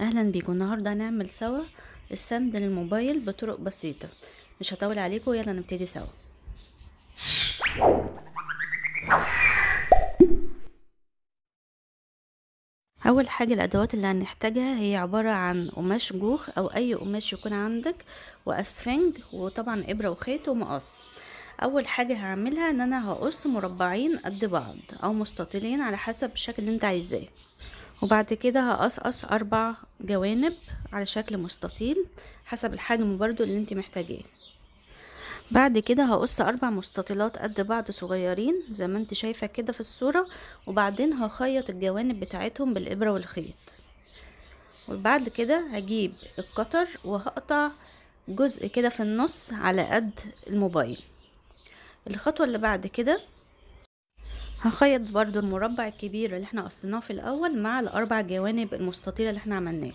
اهلا بيكم النهارده هنعمل سوا السند للموبايل بطرق بسيطه مش هطول عليكم يلا نبتدي سوا اول حاجه الادوات اللي هنحتاجها هي عباره عن قماش جوخ او اي قماش يكون عندك واسفنج وطبعا ابره وخيط ومقص اول حاجه هعملها ان انا هقص مربعين قد بعض او مستطيلين على حسب الشكل اللي انت عايزاه وبعد كده هقصقص اربع جوانب على شكل مستطيل حسب الحجم برضو اللي انت محتاجاه بعد كده هقص اربع مستطيلات قد بعض صغيرين زي ما انت شايفه كده في الصوره وبعدين هخيط الجوانب بتاعتهم بالابره والخيط وبعد كده هجيب القطر وهقطع جزء كده في النص على قد الموبايل الخطوه اللي بعد كده هخيط برضو المربع الكبير اللي احنا قصيناه في الاول مع الاربع جوانب المستطيله اللي احنا عملناه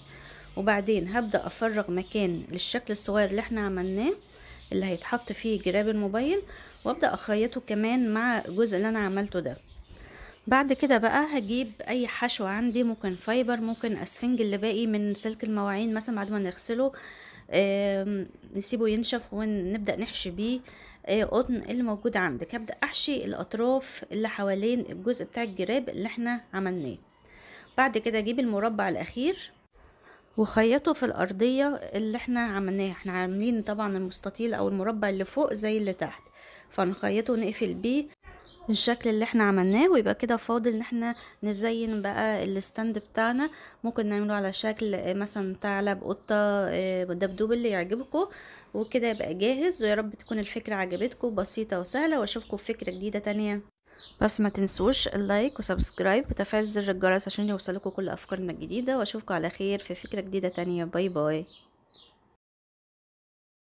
وبعدين هبدا افرغ مكان للشكل الصغير اللي احنا عملناه اللي هيتحط فيه جراب الموبايل وابدا اخيطه كمان مع الجزء اللي انا عملته ده بعد كده بقى هجيب اي حشو عندي ممكن فايبر ممكن اسفنج اللي باقي من سلك المواعين مثلا بعد ما نغسله نسيبه ينشف ونبدأ نحشي بيه آه، قطن اللي موجود عندك هبدأ أحشي الأطراف اللي حوالين الجزء بتاع الجراب اللي احنا عملناه بعد كده أجيب المربع الأخير وخيطه في الأرضية اللي احنا عملناها احنا عاملين طبعا المستطيل أو المربع اللي فوق زي اللي تحت فنخيطه ونقفل بيه الشكل اللي احنا عملناه ويبقى كده فاضل ان احنا نزين بقى الستاند بتاعنا ممكن نعمله على شكل آه، مثلا ثعلب قطه آه، دبدوب اللي يعجبكم وكده يبقى جاهز ويا رب تكون الفكره عجبتكم بسيطه وسهله واشوفكم في فكره جديده تانية بس ما تنسوش اللايك وسبسكرايب وتفعيل زر الجرس عشان يوصلكم كل افكارنا الجديده واشوفكم على خير في فكره جديده تانية باي باي